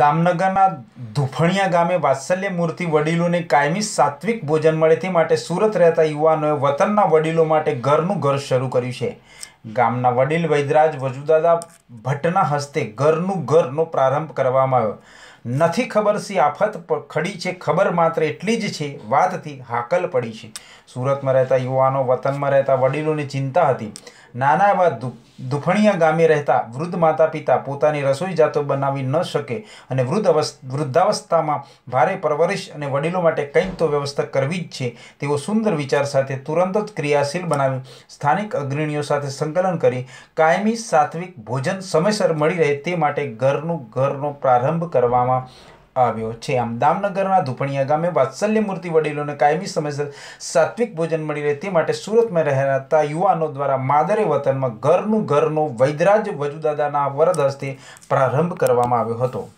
દામનગરના ધુફણિયા ગામે વાત્સલ્ય મૂર્તિ વડીલોને કાયમી સાત્વિક ભોજન મળે તે માટે સુરત રહેતા યુવાનોએ વતનના વડીલો માટે ઘરનું ઘર શરૂ કર્યું છે ગામના વડીલ વૈદરાજ વજુદાદા ભટ્ટના હસ્તે ઘરનું ઘરનો પ્રારંભ કરવામાં આવ્યો નથી ખબર સી આફત ખડી છે ખબર માત્ર એટલી જ છે વાતથી હાકલ પડી છે સુરતમાં રહેતા યુવાનો વતનમાં રહેતા વડીલોની ચિંતા હતી નાના એવા દુફણિયા ગામે રહેતા વૃદ્ધ માતા પિતા પોતાની રસોઈ જાતો બનાવી ન શકે અને વૃદ્ધ વૃદ્ધાવસ્થામાં ભારે પરવરિશ અને વડીલો માટે કંઈક તો વ્યવસ્થા કરવી જ છે તેઓ સુંદર વિચાર સાથે તુરંત જ ક્રિયાશીલ બનાવી સ્થાનિક અગ્રણીઓ સાથે સંકલન કરી કાયમી સાત્વિક ભોજન સમયસર મળી રહે તે માટે ઘરનું ઘરનો પ્રારંભ કરવામાં આવ્યો છે આમ દામનગરના ધુપણિયા ગામે વાત્સલ્ય મૂર્તિ વડીલોને કાયમી સમયસર સાત્વિક ભોજન મળી રહે તે માટે સુરતમાં રહેતા યુવાનો દ્વારા માદરે વતનમાં ઘરનું ઘરનો વૈદરાજ વજુદાદાના વરદ હસ્તે પ્રારંભ કરવામાં આવ્યો હતો